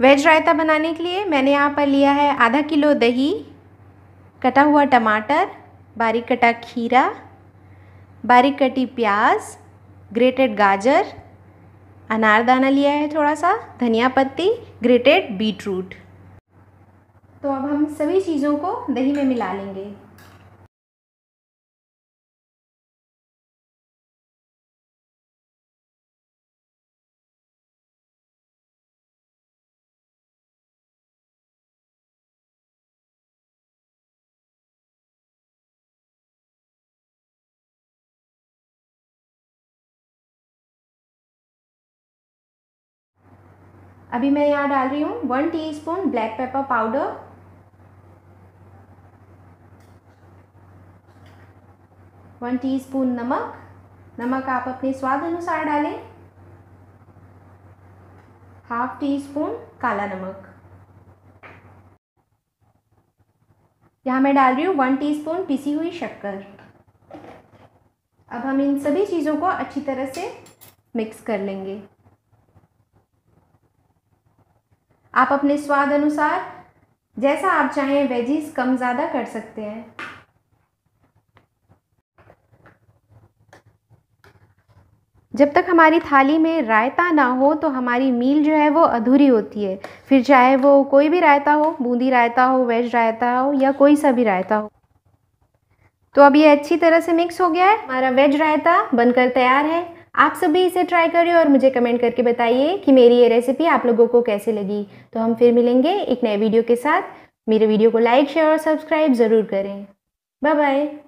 veg रायता बनाने के लिए मैंने यहाँ पर लिया है आधा किलो दही कटा हुआ टमाटर बारीक कटा खीरा बारीक कटी प्याज ग्रेटेड गाजर अनारदाना लिया है थोड़ा सा धनिया पत्ती ग्रेटेड बीट रूट तो अब हम सभी चीज़ों को दही में मिला लेंगे अभी मैं यहाँ डाल रही हूँ one teaspoon black pepper powder one teaspoon नमक नमक आप अपने स्वाद अनुसार डालें हाफ टी स्पून काला नमक यहाँ मैं डाल रही हूँ वन टीस्पून पिसी हुई शक्कर अब हम इन सभी चीज़ों को अच्छी तरह से मिक्स कर लेंगे आप अपने स्वाद अनुसार जैसा आप चाहें वेजीज कम ज़्यादा कर सकते हैं जब तक हमारी थाली में रायता ना हो तो हमारी मील जो है वो अधूरी होती है फिर चाहे वो कोई भी रायता हो बूंदी रायता हो वेज रायता हो या कोई सा भी रायता हो तो अब ये अच्छी तरह से मिक्स हो गया है हमारा वेज रायता बनकर तैयार है आप सभी इसे ट्राई करिए और मुझे कमेंट करके बताइए कि मेरी ये रेसिपी आप लोगों को कैसे लगी तो हम फिर मिलेंगे एक नए वीडियो के साथ मेरे वीडियो को लाइक शेयर और सब्सक्राइब ज़रूर करें बाय बाय